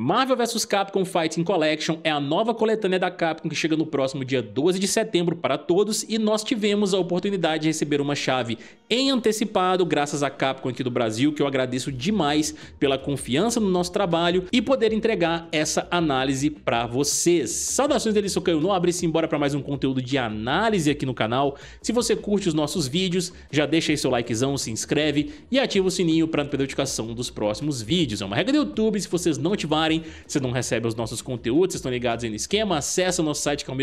Marvel vs Capcom Fighting Collection é a nova coletânea da Capcom que chega no próximo dia 12 de setembro para todos e nós tivemos a oportunidade de receber uma chave em antecipado graças à Capcom aqui do Brasil, que eu agradeço demais pela confiança no nosso trabalho e poder entregar essa análise para vocês. Saudações dele, sou Caio Nobre, se embora para mais um conteúdo de análise aqui no canal. Se você curte os nossos vídeos, já deixa aí seu likezão, se inscreve e ativa o sininho para não perder a notificação dos próximos vídeos. É uma regra do YouTube, se vocês não ativarem assinarem. Vocês não recebem os nossos conteúdos, vocês estão ligados aí no esquema. Acesse o nosso site que é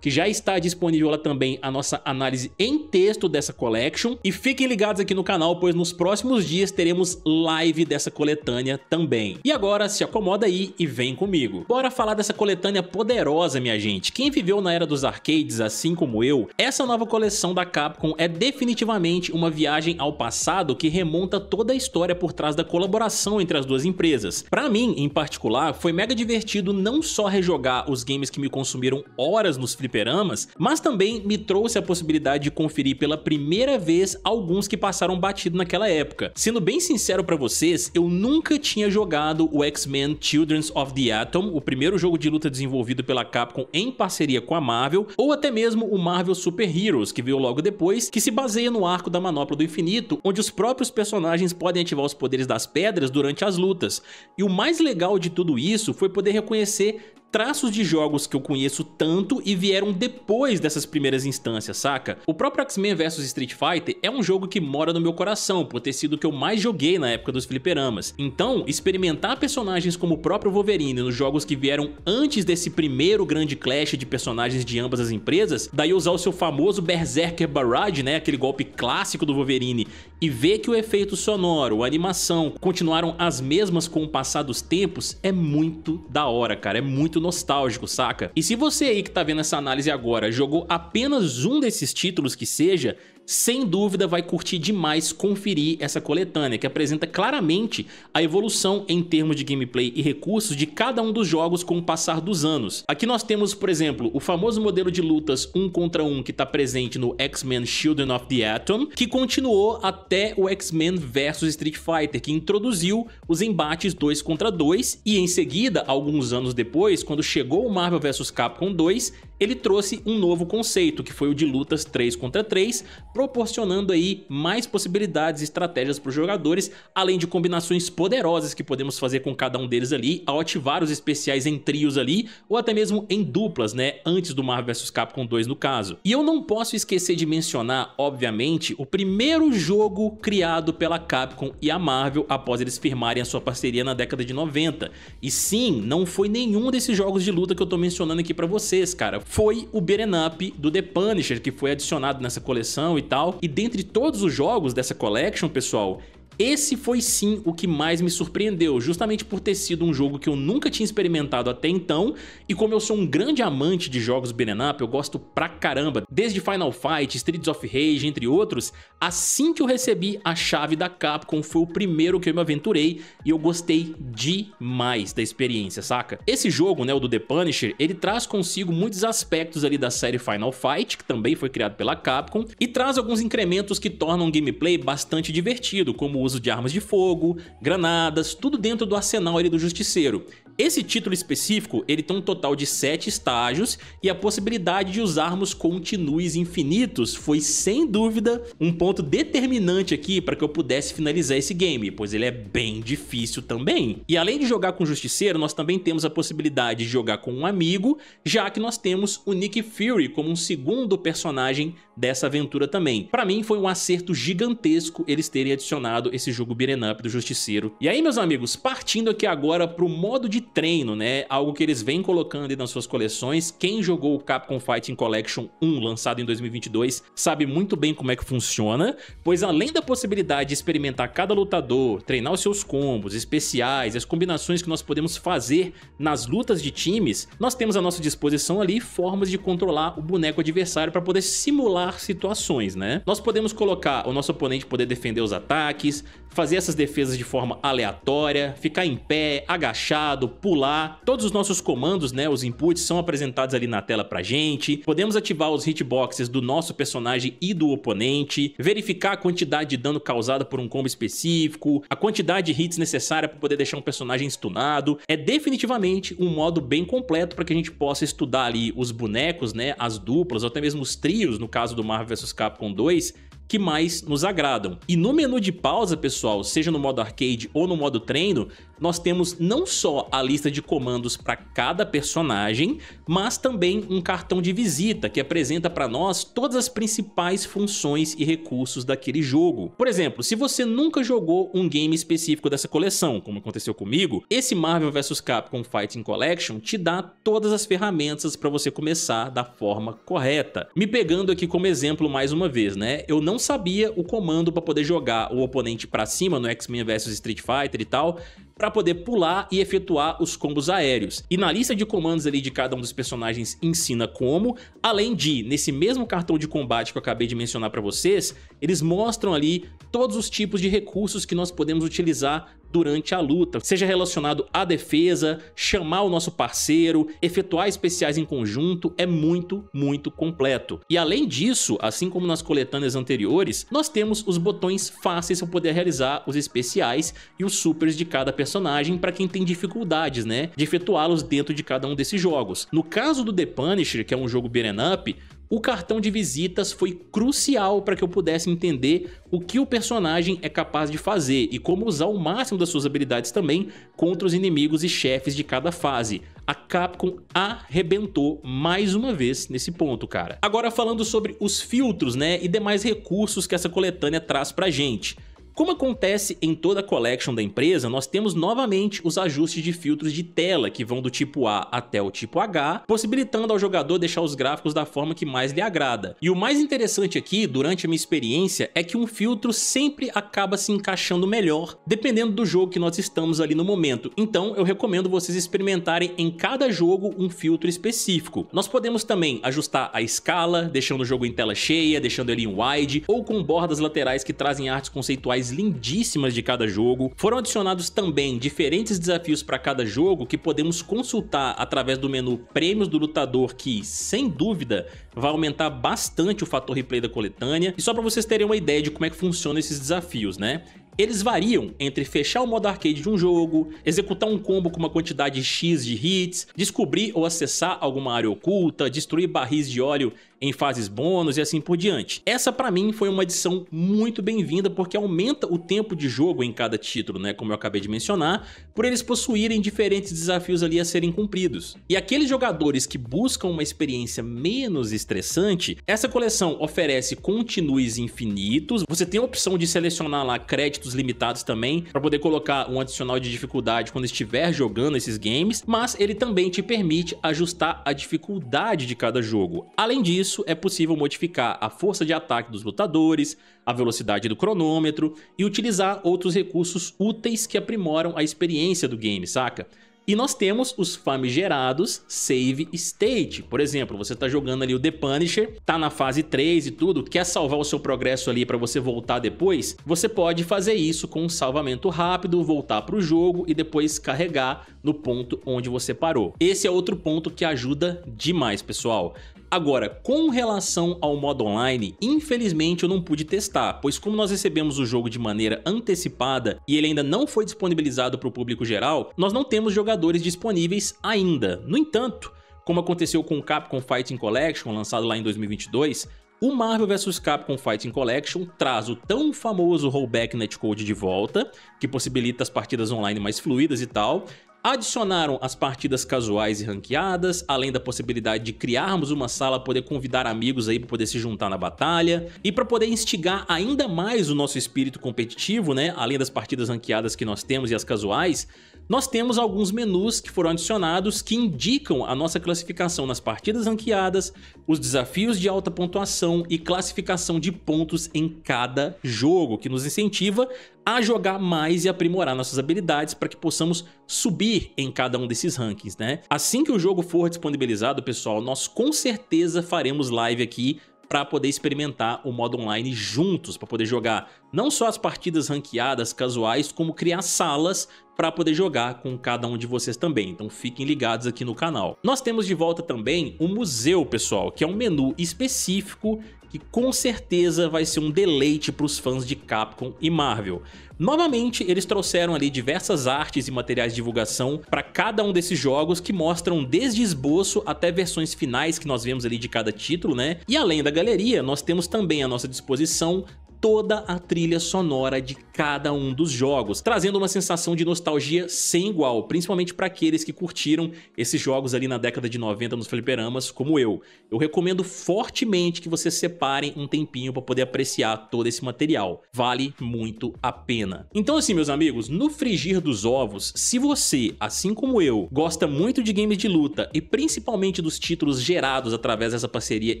que já está disponível lá também a nossa análise em texto dessa collection. E fiquem ligados aqui no canal, pois nos próximos dias teremos live dessa coletânea também. E agora se acomoda aí e vem comigo. Bora falar dessa coletânea poderosa, minha gente. Quem viveu na era dos arcades, assim como eu, essa nova coleção da Capcom é definitivamente uma viagem ao passado que remonta toda a história por trás da colaboração entre as duas empresas. Para mim, em particular, foi mega divertido não só rejogar os games que me consumiram horas nos fliperamas, mas também me trouxe a possibilidade de conferir pela primeira vez alguns que passaram batido naquela época. Sendo bem sincero para vocês, eu nunca tinha jogado o X-Men Children of the Atom, o primeiro jogo de luta desenvolvido pela Capcom em parceria com a Marvel, ou até mesmo o Marvel Super Heroes, que veio logo depois, que se baseia no arco da Manopla do Infinito, onde os próprios personagens podem ativar os poderes das pedras durante as lutas. E o mais legal legal de tudo isso foi poder reconhecer traços de jogos que eu conheço tanto e vieram depois dessas primeiras instâncias, saca? O próprio X-Men vs Street Fighter é um jogo que mora no meu coração, por ter sido o que eu mais joguei na época dos fliperamas. Então, experimentar personagens como o próprio Wolverine nos jogos que vieram antes desse primeiro grande clash de personagens de ambas as empresas, daí usar o seu famoso Berserker Barrage, né, aquele golpe clássico do Wolverine, e ver que o efeito sonoro, a animação, continuaram as mesmas com o passar dos tempos, é muito da hora, cara, é muito nostálgico, saca? E se você aí que tá vendo essa análise agora jogou apenas um desses títulos que seja, sem dúvida vai curtir demais conferir essa coletânea, que apresenta claramente a evolução em termos de gameplay e recursos de cada um dos jogos com o passar dos anos. Aqui nós temos, por exemplo, o famoso modelo de lutas um contra um que está presente no X-Men Children of the Atom, que continuou até o X-Men vs Street Fighter, que introduziu os embates 2 contra 2 e em seguida, alguns anos depois, quando chegou o Marvel vs Capcom 2, ele trouxe um novo conceito, que foi o de lutas 3 contra 3, proporcionando aí mais possibilidades e estratégias para os jogadores, além de combinações poderosas que podemos fazer com cada um deles ali, ao ativar os especiais em trios ali, ou até mesmo em duplas, né, antes do Marvel vs Capcom 2 no caso. E eu não posso esquecer de mencionar, obviamente, o primeiro jogo criado pela Capcom e a Marvel após eles firmarem a sua parceria na década de 90. E sim, não foi nenhum desses jogos de luta que eu tô mencionando aqui para vocês, cara foi o beat'em up do The Punisher, que foi adicionado nessa coleção e tal. E dentre todos os jogos dessa collection, pessoal, esse foi sim o que mais me surpreendeu, justamente por ter sido um jogo que eu nunca tinha experimentado até então, e como eu sou um grande amante de jogos beat'em up, eu gosto pra caramba, desde Final Fight, Streets of Rage, entre outros, assim que eu recebi a chave da Capcom foi o primeiro que eu me aventurei, e eu gostei demais da experiência, saca? Esse jogo, né, o do The Punisher, ele traz consigo muitos aspectos ali da série Final Fight, que também foi criado pela Capcom, e traz alguns incrementos que tornam o gameplay bastante divertido, como o uso de armas de fogo, granadas, tudo dentro do arsenal ali do Justiceiro. Esse título específico, ele tem um total de 7 estágios e a possibilidade de usarmos continues infinitos foi sem dúvida um ponto determinante aqui para que eu pudesse finalizar esse game, pois ele é bem difícil também. E além de jogar com o Justiceiro, nós também temos a possibilidade de jogar com um amigo, já que nós temos o Nick Fury como um segundo personagem dessa aventura também. Para mim foi um acerto gigantesco eles terem adicionado esse jogo beat'em up do Justiceiro. E aí meus amigos, partindo aqui agora para o modo de treino, né? Algo que eles vêm colocando nas suas coleções. Quem jogou o Capcom Fighting Collection 1, lançado em 2022, sabe muito bem como é que funciona, pois além da possibilidade de experimentar cada lutador, treinar os seus combos, especiais, as combinações que nós podemos fazer nas lutas de times, nós temos à nossa disposição ali formas de controlar o boneco adversário para poder simular situações, né? Nós podemos colocar o nosso oponente poder defender os ataques, fazer essas defesas de forma aleatória, ficar em pé, agachado, pular. Todos os nossos comandos, né, os inputs, são apresentados ali na tela pra gente. Podemos ativar os hitboxes do nosso personagem e do oponente, verificar a quantidade de dano causada por um combo específico, a quantidade de hits necessária para poder deixar um personagem stunado. É definitivamente um modo bem completo para que a gente possa estudar ali os bonecos, né, as duplas, ou até mesmo os trios, no caso do Marvel vs Capcom 2, que mais nos agradam. E no menu de pausa, pessoal, seja no modo arcade ou no modo treino, nós temos não só a lista de comandos para cada personagem, mas também um cartão de visita que apresenta para nós todas as principais funções e recursos daquele jogo. Por exemplo, se você nunca jogou um game específico dessa coleção, como aconteceu comigo, esse Marvel vs Capcom Fighting Collection te dá todas as ferramentas para você começar da forma correta. Me pegando aqui como exemplo mais uma vez, né? Eu não sabia o comando para poder jogar o oponente para cima no X-Men vs Street Fighter e tal, para poder pular e efetuar os combos aéreos. E na lista de comandos ali de cada um dos personagens ensina como, além de, nesse mesmo cartão de combate que eu acabei de mencionar para vocês, eles mostram ali todos os tipos de recursos que nós podemos utilizar durante a luta, seja relacionado à defesa, chamar o nosso parceiro, efetuar especiais em conjunto, é muito, muito completo. E além disso, assim como nas coletâneas anteriores, nós temos os botões fáceis para poder realizar os especiais e os supers de cada personagem para quem tem dificuldades, né, de efetuá-los dentro de cada um desses jogos. No caso do The Punisher, que é um jogo beat'em up, o cartão de visitas foi crucial para que eu pudesse entender o que o personagem é capaz de fazer e como usar o máximo das suas habilidades também contra os inimigos e chefes de cada fase. A Capcom arrebentou mais uma vez nesse ponto, cara. Agora falando sobre os filtros, né, e demais recursos que essa coletânea traz pra gente. Como acontece em toda a collection da empresa, nós temos novamente os ajustes de filtros de tela, que vão do tipo A até o tipo H, possibilitando ao jogador deixar os gráficos da forma que mais lhe agrada. E o mais interessante aqui, durante a minha experiência, é que um filtro sempre acaba se encaixando melhor, dependendo do jogo que nós estamos ali no momento. Então, eu recomendo vocês experimentarem em cada jogo um filtro específico. Nós podemos também ajustar a escala, deixando o jogo em tela cheia, deixando ele em wide, ou com bordas laterais que trazem artes conceituais lindíssimas de cada jogo. Foram adicionados também diferentes desafios para cada jogo que podemos consultar através do menu Prêmios do Lutador, que, sem dúvida, vai aumentar bastante o fator replay da coletânea. E só para vocês terem uma ideia de como é que funcionam esses desafios, né? Eles variam entre fechar o modo arcade de um jogo, executar um combo com uma quantidade X de hits, descobrir ou acessar alguma área oculta, destruir barris de óleo em fases bônus e assim por diante. Essa para mim foi uma adição muito bem-vinda porque aumenta o tempo de jogo em cada título, né, como eu acabei de mencionar, por eles possuírem diferentes desafios ali a serem cumpridos. E aqueles jogadores que buscam uma experiência menos estressante, essa coleção oferece continues infinitos, você tem a opção de selecionar lá créditos limitados também para poder colocar um adicional de dificuldade quando estiver jogando esses games, mas ele também te permite ajustar a dificuldade de cada jogo. Além disso, isso é possível modificar a força de ataque dos lutadores, a velocidade do cronômetro e utilizar outros recursos úteis que aprimoram a experiência do game, saca? E nós temos os famigerados save state. Por exemplo, você está jogando ali o The Punisher, tá na fase 3 e tudo, quer salvar o seu progresso ali para você voltar depois? Você pode fazer isso com um salvamento rápido, voltar para o jogo e depois carregar no ponto onde você parou. Esse é outro ponto que ajuda demais, pessoal. Agora, com relação ao modo online, infelizmente eu não pude testar, pois como nós recebemos o jogo de maneira antecipada e ele ainda não foi disponibilizado para o público geral, nós não temos jogadores disponíveis ainda. No entanto, como aconteceu com o Capcom Fighting Collection, lançado lá em 2022, o Marvel vs Capcom Fighting Collection traz o tão famoso rollback netcode de volta, que possibilita as partidas online mais fluidas e tal, Adicionaram as partidas casuais e ranqueadas, além da possibilidade de criarmos uma sala, poder convidar amigos aí para poder se juntar na batalha e para poder instigar ainda mais o nosso espírito competitivo, né? Além das partidas ranqueadas que nós temos e as casuais, nós temos alguns menus que foram adicionados que indicam a nossa classificação nas partidas ranqueadas, os desafios de alta pontuação e classificação de pontos em cada jogo, que nos incentiva a jogar mais e aprimorar nossas habilidades para que possamos subir em cada um desses rankings, né? Assim que o jogo for disponibilizado, pessoal, nós com certeza faremos live aqui para poder experimentar o modo online juntos, para poder jogar não só as partidas ranqueadas casuais, como criar salas para poder jogar com cada um de vocês também, então fiquem ligados aqui no canal. Nós temos de volta também o museu, pessoal, que é um menu específico que com certeza vai ser um deleite para os fãs de Capcom e Marvel. Novamente, eles trouxeram ali diversas artes e materiais de divulgação para cada um desses jogos que mostram desde esboço até versões finais que nós vemos ali de cada título, né? E além da galeria, nós temos também à nossa disposição toda a trilha sonora de cada um dos jogos, trazendo uma sensação de nostalgia sem igual, principalmente para aqueles que curtiram esses jogos ali na década de 90 nos fliperamas, como eu. Eu recomendo fortemente que vocês separem um tempinho para poder apreciar todo esse material. Vale muito a pena. Então assim, meus amigos, no frigir dos ovos, se você, assim como eu, gosta muito de games de luta e principalmente dos títulos gerados através dessa parceria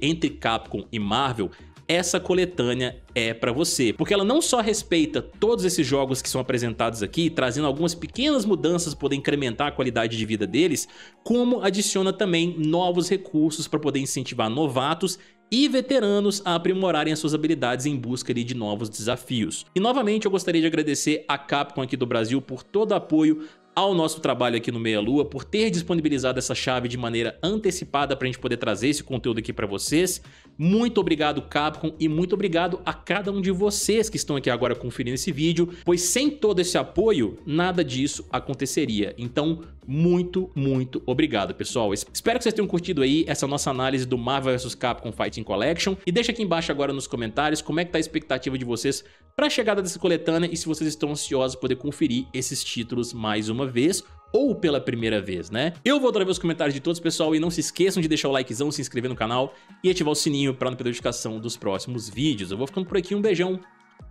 entre Capcom e Marvel, essa coletânea é para você, porque ela não só respeita todos esses jogos que são apresentados aqui, trazendo algumas pequenas mudanças para poder incrementar a qualidade de vida deles, como adiciona também novos recursos para poder incentivar novatos e veteranos a aprimorarem as suas habilidades em busca de novos desafios. E novamente eu gostaria de agradecer a Capcom aqui do Brasil por todo o apoio ao nosso trabalho aqui no Meia Lua por ter disponibilizado essa chave de maneira antecipada para a gente poder trazer esse conteúdo aqui para vocês. Muito obrigado Capcom e muito obrigado a cada um de vocês que estão aqui agora conferindo esse vídeo, pois sem todo esse apoio, nada disso aconteceria. Então, muito, muito obrigado, pessoal. Espero que vocês tenham curtido aí essa nossa análise do Marvel vs Capcom Fighting Collection. E deixa aqui embaixo agora nos comentários como é que tá a expectativa de vocês para a chegada dessa coletânea e se vocês estão ansiosos poder conferir esses títulos mais uma vez ou pela primeira vez, né? Eu vou adorar ver os comentários de todos, pessoal, e não se esqueçam de deixar o likezão, se inscrever no canal e ativar o sininho para não perder notificação dos próximos vídeos. Eu vou ficando por aqui, um beijão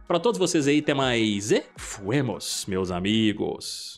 para todos vocês aí, até mais e fuemos, meus amigos!